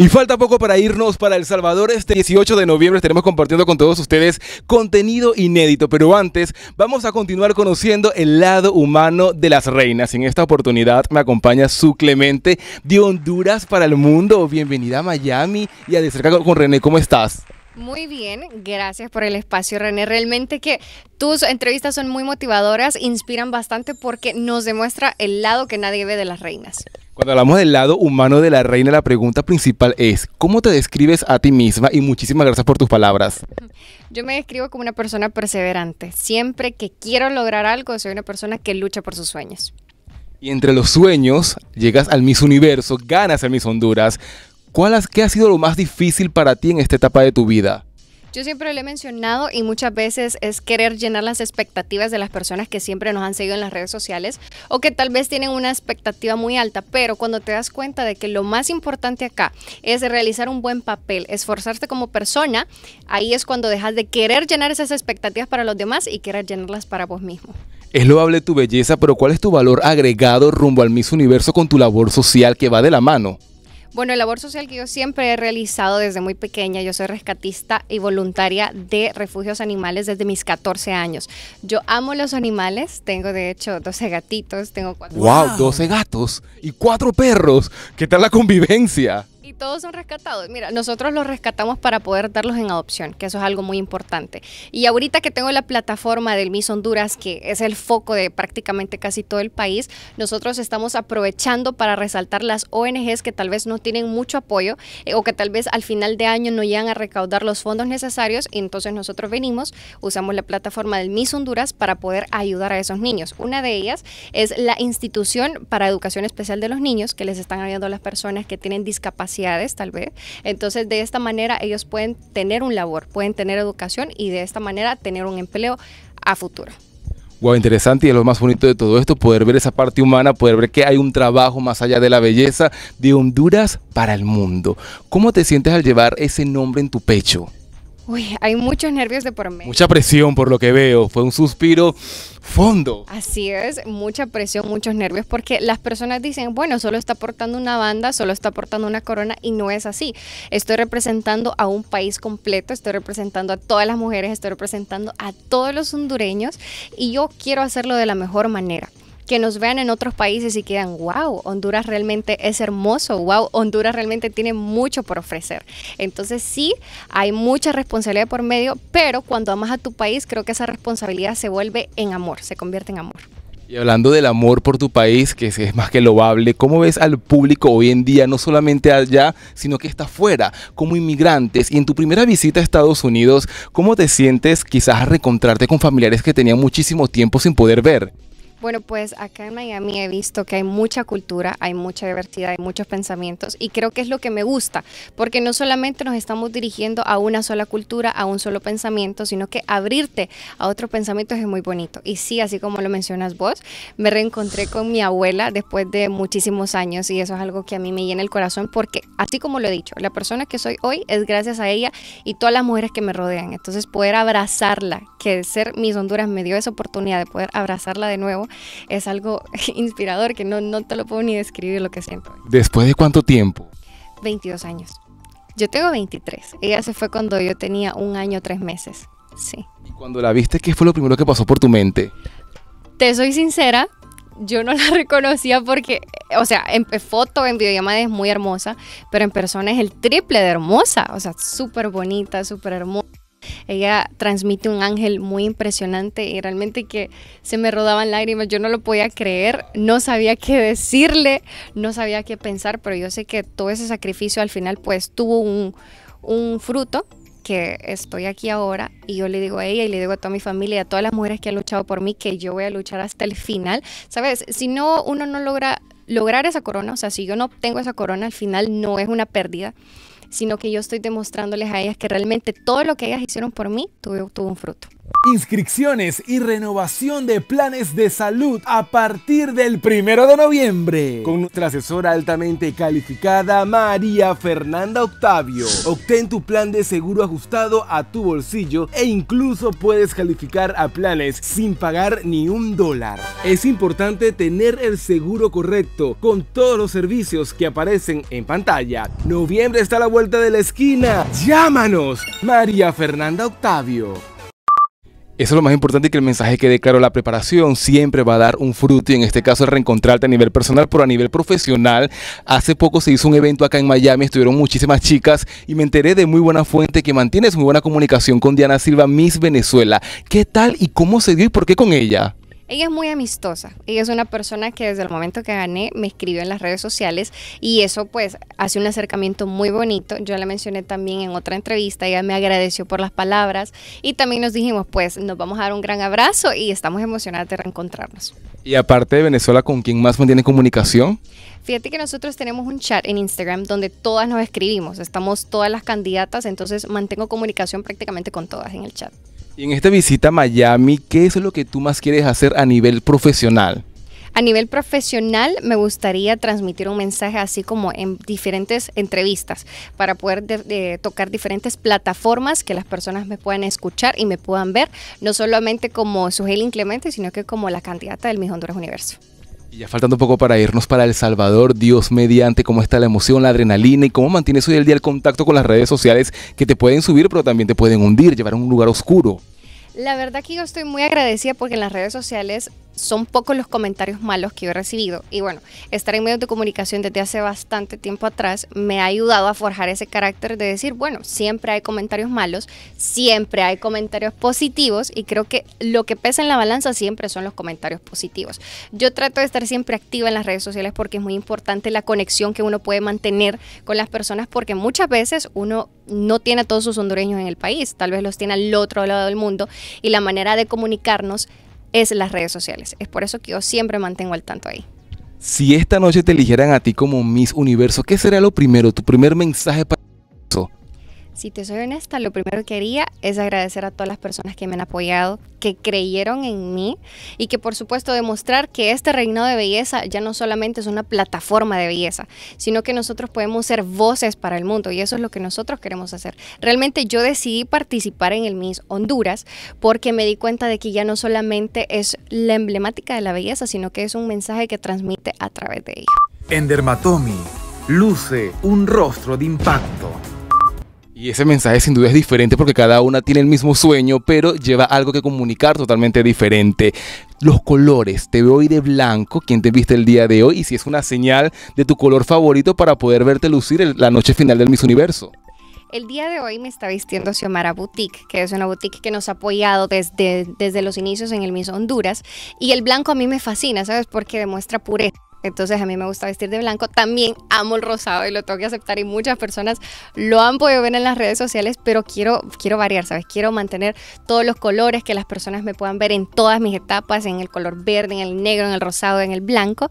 Y falta poco para irnos para El Salvador. Este 18 de noviembre estaremos compartiendo con todos ustedes contenido inédito. Pero antes, vamos a continuar conociendo el lado humano de las reinas. En esta oportunidad me acompaña su Clemente de Honduras para el Mundo. Bienvenida a Miami y a De con René. ¿Cómo estás? Muy bien, gracias por el espacio, René. Realmente que tus entrevistas son muy motivadoras, inspiran bastante porque nos demuestra el lado que nadie ve de las reinas. Cuando hablamos del lado humano de la reina, la pregunta principal es, ¿cómo te describes a ti misma? Y muchísimas gracias por tus palabras. Yo me describo como una persona perseverante. Siempre que quiero lograr algo, soy una persona que lucha por sus sueños. Y entre los sueños, llegas al Miss Universo, ganas el mis Honduras. ¿Cuál es ¿Qué ha sido lo más difícil para ti en esta etapa de tu vida? Yo siempre lo he mencionado y muchas veces es querer llenar las expectativas de las personas que siempre nos han seguido en las redes sociales o que tal vez tienen una expectativa muy alta, pero cuando te das cuenta de que lo más importante acá es realizar un buen papel, esforzarte como persona, ahí es cuando dejas de querer llenar esas expectativas para los demás y querer llenarlas para vos mismo. Es loable tu belleza, pero ¿cuál es tu valor agregado rumbo al mismo Universo con tu labor social que va de la mano? Bueno, el labor social que yo siempre he realizado desde muy pequeña, yo soy rescatista y voluntaria de refugios animales desde mis 14 años. Yo amo los animales, tengo de hecho 12 gatitos, tengo cuatro... ¡Wow! 12 gatos y cuatro perros. ¿Qué tal la convivencia? y todos son rescatados. Mira, nosotros los rescatamos para poder darlos en adopción, que eso es algo muy importante. Y ahorita que tengo la plataforma del Miss Honduras, que es el foco de prácticamente casi todo el país, nosotros estamos aprovechando para resaltar las ONGs que tal vez no tienen mucho apoyo eh, o que tal vez al final de año no llegan a recaudar los fondos necesarios. entonces nosotros venimos, usamos la plataforma del Miss Honduras para poder ayudar a esos niños. Una de ellas es la institución para educación especial de los niños que les están ayudando a las personas que tienen discapacidad tal vez. Entonces de esta manera ellos pueden tener un labor, pueden tener educación y de esta manera tener un empleo a futuro. Wow, interesante y lo más bonito de todo esto, poder ver esa parte humana, poder ver que hay un trabajo más allá de la belleza de Honduras para el mundo. ¿Cómo te sientes al llevar ese nombre en tu pecho? Uy, hay muchos nervios de por medio. Mucha presión por lo que veo. Fue un suspiro fondo. Así es, mucha presión, muchos nervios, porque las personas dicen, bueno, solo está portando una banda, solo está portando una corona, y no es así. Estoy representando a un país completo, estoy representando a todas las mujeres, estoy representando a todos los hondureños, y yo quiero hacerlo de la mejor manera que nos vean en otros países y quedan, wow, Honduras realmente es hermoso, wow, Honduras realmente tiene mucho por ofrecer. Entonces sí, hay mucha responsabilidad por medio, pero cuando amas a tu país, creo que esa responsabilidad se vuelve en amor, se convierte en amor. Y hablando del amor por tu país, que es más que loable, ¿cómo ves al público hoy en día, no solamente allá, sino que está afuera, como inmigrantes? Y en tu primera visita a Estados Unidos, ¿cómo te sientes quizás a reencontrarte con familiares que tenían muchísimo tiempo sin poder ver? Bueno, pues acá en Miami he visto que hay mucha cultura, hay mucha diversidad, hay muchos pensamientos y creo que es lo que me gusta, porque no solamente nos estamos dirigiendo a una sola cultura, a un solo pensamiento, sino que abrirte a otros pensamientos es muy bonito. Y sí, así como lo mencionas vos, me reencontré con mi abuela después de muchísimos años y eso es algo que a mí me llena el corazón porque así como lo he dicho, la persona que soy hoy es gracias a ella y todas las mujeres que me rodean. Entonces poder abrazarla, que ser mis Honduras me dio esa oportunidad de poder abrazarla de nuevo es algo inspirador que no, no te lo puedo ni describir lo que siento. ¿Después de cuánto tiempo? 22 años. Yo tengo 23. Ella se fue cuando yo tenía un año, tres meses. Sí. ¿Y cuando la viste, qué fue lo primero que pasó por tu mente? Te soy sincera, yo no la reconocía porque, o sea, en foto, en videollamada es muy hermosa, pero en persona es el triple de hermosa, o sea, súper bonita, súper hermosa. Ella transmite un ángel muy impresionante y realmente que se me rodaban lágrimas. Yo no lo podía creer, no sabía qué decirle, no sabía qué pensar, pero yo sé que todo ese sacrificio al final pues tuvo un, fruto que estoy aquí ahora y yo le digo a ella y le digo a toda mi familia y a todas las mujeres que han luchado por mí que yo voy a luchar hasta el final. Sabes, si no uno no logra lograr esa corona, o sea, si yo no obtengo esa corona al final no es una pérdida, sino que yo estoy demostrándoles a ellas que realmente todo lo que ellas hicieron por mí tuvo, tuvo un fruto. Inscripciones y renovación de planes de salud a partir del primero de noviembre con nuestra asesora altamente calificada María Fernanda Octavio. Obtén tu plan de seguro ajustado a tu bolsillo e incluso puedes calificar a planes sin pagar ni un dólar. Es importante tener el seguro correcto con todos los servicios que aparecen en pantalla. Noviembre está a la vuelta de la esquina. Llámanos, María Fernanda Octavio. Eso es lo más importante que el mensaje quede claro. La preparación siempre va a dar un fruto y en este caso el reencontrarte a nivel personal, pero a nivel profesional. Hace poco se hizo un evento acá en Miami, estuvieron muchísimas chicas y me enteré de muy buena fuente que mantienes muy buena comunicación con Diana Silva, Miss Venezuela. ¿Qué tal y cómo se dio y por qué con ella? Ella es muy amistosa. Ella es una persona que desde el momento que gané me escribió en las redes sociales y eso pues hace un acercamiento muy bonito. Yo la mencioné también en otra entrevista. Ella me agradeció por las palabras y también nos dijimos pues nos vamos a dar un gran abrazo y estamos emocionadas de reencontrarnos. Y aparte de Venezuela, ¿con quién más mantiene comunicación? Fíjate que nosotros tenemos un chat en Instagram donde todas nos escribimos. Estamos todas las candidatas, entonces mantengo comunicación prácticamente con todas en el chat. Y en esta visita a Miami, ¿qué es lo que tú más quieres hacer a nivel profesional? A nivel profesional, me gustaría transmitir un mensaje así como en diferentes entrevistas para poder tocar diferentes plataformas que las personas me puedan escuchar y me puedan ver, no solamente como Sujelín Inclemente, sino que como la candidata del Miss Honduras Universo. Y ya faltando un poco para irnos para El Salvador, Dios mediante, cómo está la emoción, la adrenalina y cómo mantienes hoy el día el contacto con las redes sociales que te pueden subir pero también te pueden hundir, llevar a un lugar oscuro. La verdad que yo estoy muy agradecida porque en las redes sociales son pocos los comentarios malos que yo he recibido. Y bueno, estar en medios de comunicación desde hace bastante tiempo atrás me ha ayudado a forjar ese carácter de decir, bueno, siempre hay comentarios malos, siempre hay comentarios positivos y creo que lo que pesa en la balanza siempre son los comentarios positivos. Yo trato de estar siempre activa en las redes sociales porque es muy importante la conexión que uno puede mantener con las personas porque muchas veces uno no tiene a todos sus hondureños en el país, tal vez los tiene al otro lado del mundo y la manera de comunicarnos es las redes sociales. Es por eso que yo siempre mantengo al tanto ahí. Si esta noche te eligieran a ti como Miss Universo, ¿qué sería lo primero? Tu primer mensaje para eso. Si te soy honesta, lo primero que haría es agradecer a todas las personas que me han apoyado, que creyeron en mí y que por supuesto demostrar que este reinado de belleza ya no solamente es una plataforma de belleza, sino que nosotros podemos ser voces para el mundo y eso es lo que nosotros queremos hacer. Realmente yo decidí participar en el Miss Honduras porque me di cuenta de que ya no solamente es la emblemática de la belleza, sino que es un mensaje que transmite a través de ella. En Dermatomi luce un rostro de impacto y ese mensaje sin duda es diferente porque cada una tiene el mismo sueño, pero lleva algo que comunicar totalmente diferente. Los colores, te veo hoy de blanco, ¿quién te viste el día de hoy, y si es una señal de tu color favorito para poder verte lucir la noche final del Miss Universo. El día de hoy me está vistiendo Xiomara Boutique, que es una boutique que nos ha apoyado desde, desde los inicios en el Miss Honduras. Y el blanco a mí me fascina, ¿sabes? Porque demuestra pureza entonces a mí me gusta vestir de blanco. También amo el rosado y lo tengo que aceptar y muchas personas lo han podido ver en las redes sociales, pero quiero, quiero variar, ¿sabes? Quiero mantener todos los colores que las personas me puedan ver en todas mis etapas, en el color verde, en el negro, en el rosado, en el blanco.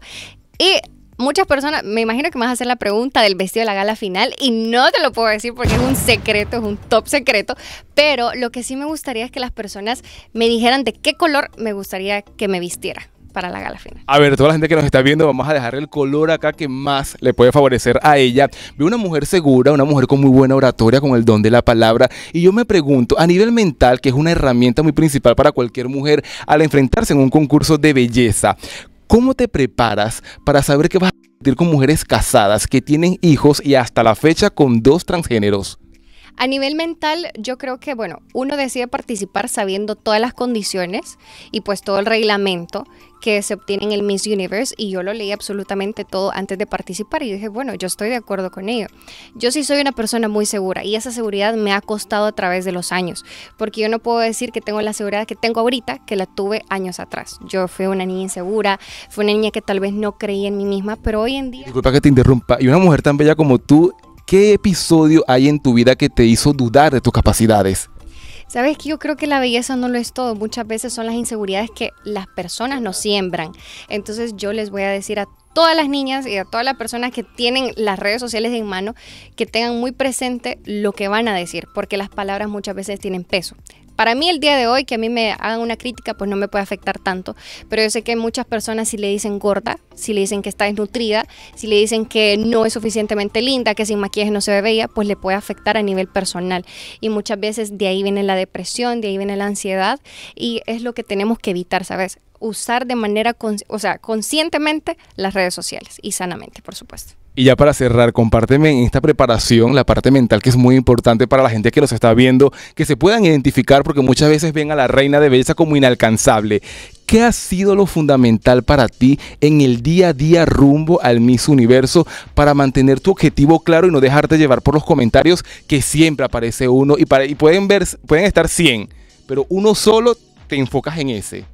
Y muchas personas, me imagino que me vas a hacer la pregunta del vestido de la gala final y no te lo puedo decir porque es un secreto, es un top secreto, pero lo que sí me gustaría es que las personas me dijeran de qué color me gustaría que me vistiera para la gala final. A ver, toda la gente que nos está viendo, vamos a dejar el color acá que más le puede favorecer a ella. Veo una mujer segura, una mujer con muy buena oratoria, con el don de la palabra. Y yo me pregunto, a nivel mental, que es una herramienta muy principal para cualquier mujer al enfrentarse en un concurso de belleza, ¿cómo te preparas para saber que vas a competir con mujeres casadas que tienen hijos y hasta la fecha con dos transgéneros? A nivel mental, yo creo que, bueno, uno decide participar sabiendo todas las condiciones y pues todo el reglamento que se obtiene en el Miss Universe y yo lo leí absolutamente todo antes de participar y dije, bueno, yo estoy de acuerdo con ello. Yo sí soy una persona muy segura y esa seguridad me ha costado a través de los años, porque yo no puedo decir que tengo la seguridad que tengo ahorita que la tuve años atrás. Yo fui una niña insegura, fui una niña que tal vez no creía en mí misma, pero hoy en día... Disculpa que te interrumpa, y una mujer tan bella como tú ¿Qué episodio hay en tu vida que te hizo dudar de tus capacidades? Sabes que yo creo que la belleza no lo es todo. Muchas veces son las inseguridades que las personas no siembran. Entonces yo les voy a decir a todas las niñas y a todas las personas que tienen las redes sociales en mano que tengan muy presente lo que van a decir, porque las palabras muchas veces tienen peso. Para mí el día de hoy, que a mí me hagan una crítica, pues no me puede afectar tanto, pero yo sé que muchas personas si le dicen gorda, si le dicen que está desnutrida, si le dicen que no es suficientemente linda, que sin maquillaje no se ve bella, pues le puede afectar a nivel personal. Y muchas veces de ahí viene la depresión, de ahí viene la ansiedad y es lo que tenemos que evitar, ¿sabes? usar de manera, o sea, conscientemente las redes sociales y sanamente, por supuesto. Y ya para cerrar, compárteme en esta preparación la parte mental que es muy importante para la gente que los está viendo, que se puedan identificar porque muchas veces ven a la reina de belleza como inalcanzable. ¿Qué ha sido lo fundamental para ti en el día a día rumbo al Miss Universo para mantener tu objetivo claro y no dejarte llevar por los comentarios que siempre aparece uno y, y pueden, ver, pueden estar 100, pero uno solo te enfocas en ese?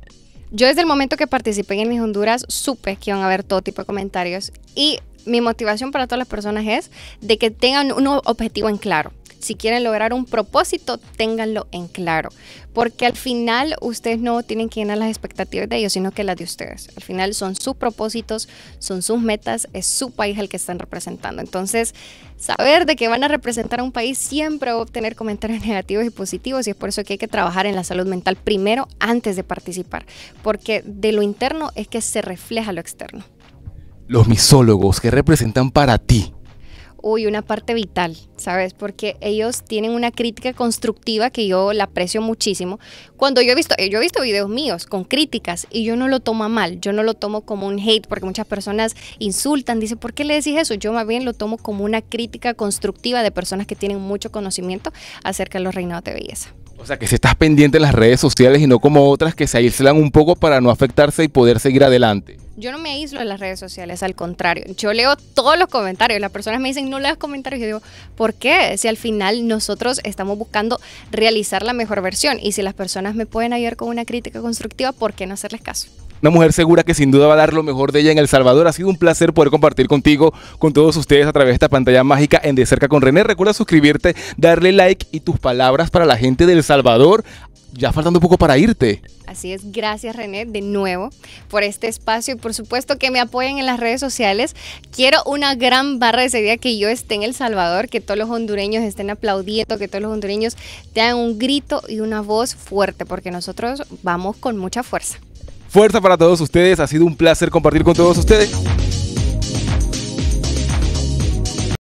Yo desde el momento que participé en Mis Honduras supe que iban a haber todo tipo de comentarios y mi motivación para todas las personas es de que tengan un objetivo en claro si quieren lograr un propósito, ténganlo en claro, porque al final ustedes no tienen que llenar las expectativas de ellos, sino que las de ustedes. Al final son sus propósitos, son sus metas, es su país el que están representando. Entonces, saber de que van a representar a un país siempre va a obtener comentarios negativos y positivos y es por eso que hay que trabajar en la salud mental primero antes de participar, porque de lo interno es que se refleja lo externo. Los misólogos que representan para ti uy, una parte vital, ¿sabes? Porque ellos tienen una crítica constructiva que yo la aprecio muchísimo. Cuando yo he visto, yo he visto videos míos con críticas y yo no lo tomo mal, yo no lo tomo como un hate porque muchas personas insultan, dicen, ¿por qué le decís eso? Yo más bien lo tomo como una crítica constructiva de personas que tienen mucho conocimiento acerca de los reinados de belleza. O sea, que si estás pendiente en las redes sociales y no como otras que se aíslan un poco para no afectarse y poder seguir adelante yo no me aíslo en las redes sociales, al contrario, yo leo todos los comentarios, las personas me dicen no leas comentarios, yo digo, ¿por qué? Si al final nosotros estamos buscando realizar la mejor versión y si las personas me pueden ayudar con una crítica constructiva, ¿por qué no hacerles caso? Una mujer segura que sin duda va a dar lo mejor de ella en El Salvador. Ha sido un placer poder compartir contigo, con todos ustedes a través de esta pantalla mágica en De Cerca con René. Recuerda suscribirte, darle like y tus palabras para la gente de El Salvador ya faltando un poco para irte. Así es, gracias René de nuevo por este espacio y por supuesto que me apoyen en las redes sociales. Quiero una gran barra de ese día que yo esté en El Salvador, que todos los hondureños estén aplaudiendo, que todos los hondureños tengan un grito y una voz fuerte, porque nosotros vamos con mucha fuerza. Fuerza para todos ustedes, ha sido un placer compartir con todos ustedes.